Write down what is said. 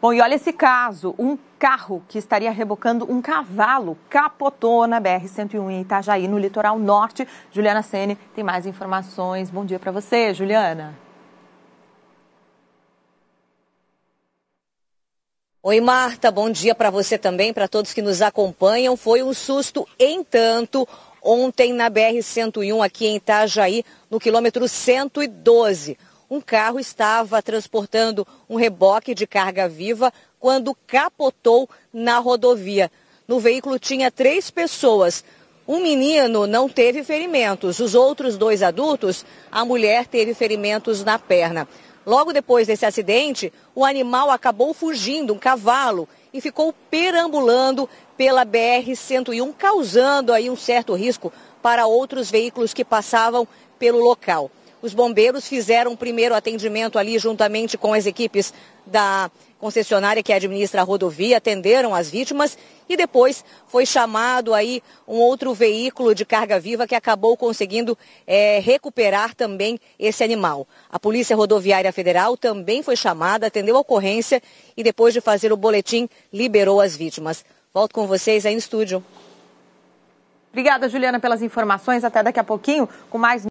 Bom, e olha esse caso: um carro que estaria rebocando um cavalo capotou na BR-101 em Itajaí, no litoral norte. Juliana Sene tem mais informações. Bom dia para você, Juliana. Oi, Marta, bom dia para você também, para todos que nos acompanham. Foi um susto, entanto, ontem na BR-101, aqui em Itajaí, no quilômetro 112 um carro estava transportando um reboque de carga viva quando capotou na rodovia. No veículo tinha três pessoas. Um menino não teve ferimentos, os outros dois adultos, a mulher teve ferimentos na perna. Logo depois desse acidente, o animal acabou fugindo, um cavalo, e ficou perambulando pela BR-101, causando aí um certo risco para outros veículos que passavam pelo local. Os bombeiros fizeram o primeiro atendimento ali juntamente com as equipes da concessionária que administra a rodovia, atenderam as vítimas e depois foi chamado aí um outro veículo de carga viva que acabou conseguindo é, recuperar também esse animal. A Polícia Rodoviária Federal também foi chamada, atendeu a ocorrência e depois de fazer o boletim liberou as vítimas. Volto com vocês aí no estúdio. Obrigada, Juliana, pelas informações. Até daqui a pouquinho com mais.